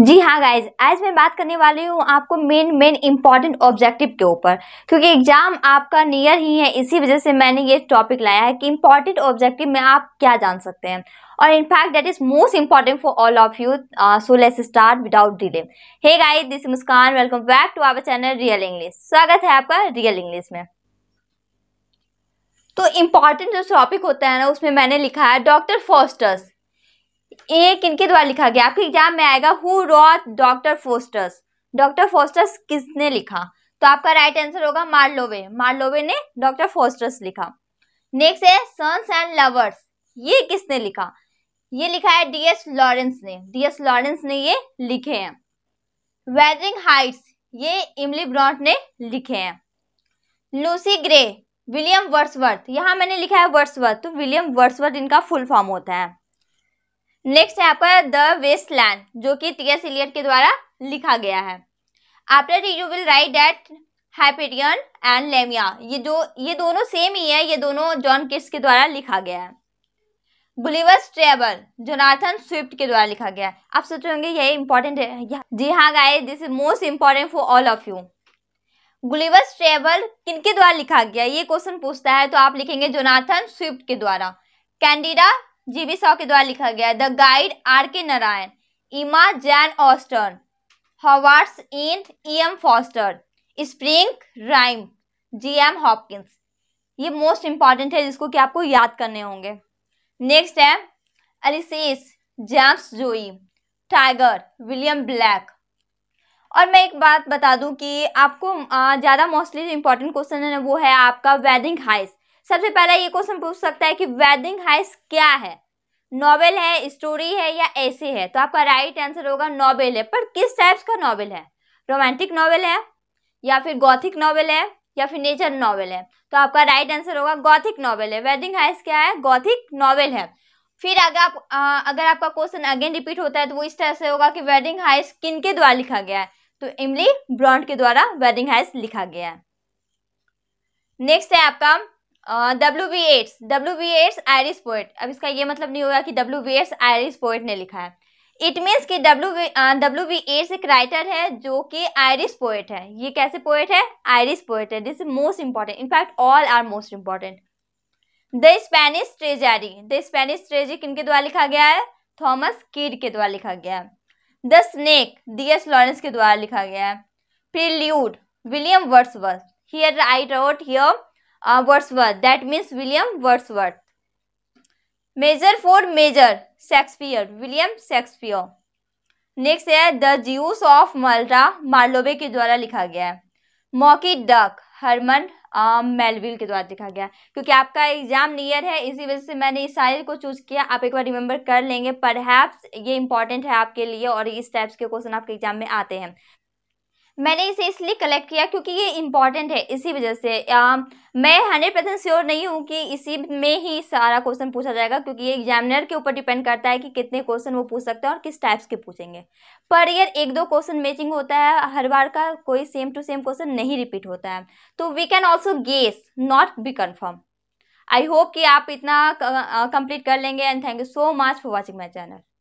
जी हाँ गाइज आज मैं बात करने वाली हूँ आपको मेन मेन इम्पॉर्टेंट ऑब्जेक्टिव के ऊपर क्योंकि एग्जाम आपका नियर ही है इसी वजह से मैंने ये टॉपिक लाया है कि इम्पॉर्टेंट ऑब्जेक्टिव में आप क्या जान सकते हैं और in fact that is most important for all of you so let's start without delay hey guys this Muskan welcome back to our channel real English स्वागत है आपका रियल इंग्लिश में तो इम्पॉर्टेंट जो टॉपिक होता है ना उसमें मैंने लिखा है डॉक्टर फोस्टर्स ए किनके द्वारा लिखा गया आपके एग्जाम में आएगा who wrote doctor Faustus doctor Faustus किसने लिखा तो आपका राइट आंसर होगा मार्लोवे मार्लोवे ने डॉक्टर फोस्टर्स लिखा नेक्स्ट है सन्स एंड लवर्स ये किसने लिखा ये लिखा है डीएस लॉरेंस ने डीएस लॉरेंस ने ये लिखे हैं वेदरिंग हाइट्स ये इमली ब्रॉन्ट ने लिखे हैं लूसी ग्रे विलियम वर्सवर्थ यहाँ मैंने लिखा है वर्सवर्थ तो विलियम वर्सवर्थ इनका फुल फॉर्म होता है नेक्स्ट है आपका द वेस्ट लैंड जो कि टीएस इलियट के द्वारा लिखा गया है after you will write that Hyperion and Lamia ये जो ये दोनों सेम ही है ये दोनों जॉन किट्स के द्वारा लिखा गया है गुलिवर्स ट्रेवल जोनाथन स्विफ्ट के द्वारा लिखा गया है आप सोच रहे होंगे यही इंपॉर्टेंट है जी हाँ guys this is most important for all of you Gulliver's travel किनके द्वारा लिखा गया ये क्वेश्चन पूछता है तो आप लिखेंगे जोनाथन स्विफ्ट के द्वारा कैंडिडा जीबी साव के द्वारा लिखा गया है the guide are K Narayan Emma Jane Austen Howards End E M Forster spring rhyme G M Hopkins ये मोस्ट इंपॉर्टेंट है जिसको कि आपको याद करने होंगे नेक्स्ट है Ulysses James Joyce tiger William Blake और मैं एक बात बता दूं कि आपको ज़्यादा मोस्टली जो इम्पोर्टेंट क्वेश्चन है वो है आपका वेडिंग हाइस सबसे पहला ये क्वेश्चन पूछ सकता है कि वेडिंग हाइस क्या है नॉवेल है स्टोरी है या ऐसे है तो आपका राइट आंसर होगा नॉवेल है पर किस टाइप्स का नॉवेल है रोमांटिक नॉवेल है या फिर गौथिक नॉवेल है या फिर नेचर नॉवेल है तो आपका राइट आंसर होगा गौथिक नॉवेल है वेडिंग हाइस क्या है गौथिक नॉवेल है फिर अगर आप आ, अगर आपका क्वेश्चन अगेन रिपीट होता है तो वो इस तरह से होगा कि वेडिंग हाइस किन के द्वारा लिखा गया है तो इमली ब्रॉन्ड के द्वारा वेडिंग हाइस लिखा गया है नेक्स्ट है आपका W B Yeats W B Yeats Irish poet अब इसका ये मतलब नहीं होगा कि W B Yeats Irish poet ने लिखा है इट मीन्स कि W B W B Yeats एक राइटर है जो कि आयरिश पोइट है ये कैसे पोइट है आयरिश पोइट है this is most important in fact all are most important the Spanish tragedy the Spanish tragedy किन के द्वारा लिखा गया है थॉमस किड के द्वारा लिखा गया है the snake D S Lawrence के द्वारा लिखा गया है prelude William Wordsworth here I wrote here uh, that means William William Wordsworth. Major for major Shakespeare. William Shakespeare. Next है the Jew of Malta Marlowe के द्वारा लिखा गया है मॉकी डक हरमन मेलविल के द्वारा लिखा गया है क्योंकि आपका एग्जाम नियर है इसी वजह से मैंने इस शायर को चूज किया आप एक बार रिमेंबर कर लेंगे पर ये इंपॉर्टेंट है आपके लिए और इस टाइप्स के क्वेश्चन आपके एग्जाम में आते हैं मैंने इसे इसलिए कलेक्ट किया क्योंकि ये इम्पॉर्टेंट है इसी वजह से आ, um, मैं हंड्रेड परसेंट श्योर नहीं हूँ कि इसी में ही सारा क्वेश्चन पूछा जाएगा क्योंकि ये एग्जामिनर के ऊपर डिपेंड करता है कि कितने क्वेश्चन वो पूछ सकते हैं और किस टाइप्स के पूछेंगे पर ईयर एक दो क्वेश्चन मैचिंग होता है हर बार का कोई सेम टू सेम क्वेश्चन नहीं रिपीट होता है तो we can also guess not be confirm I hope कि आप इतना कंप्लीट uh, कर लेंगे and thank you so much for watching my channel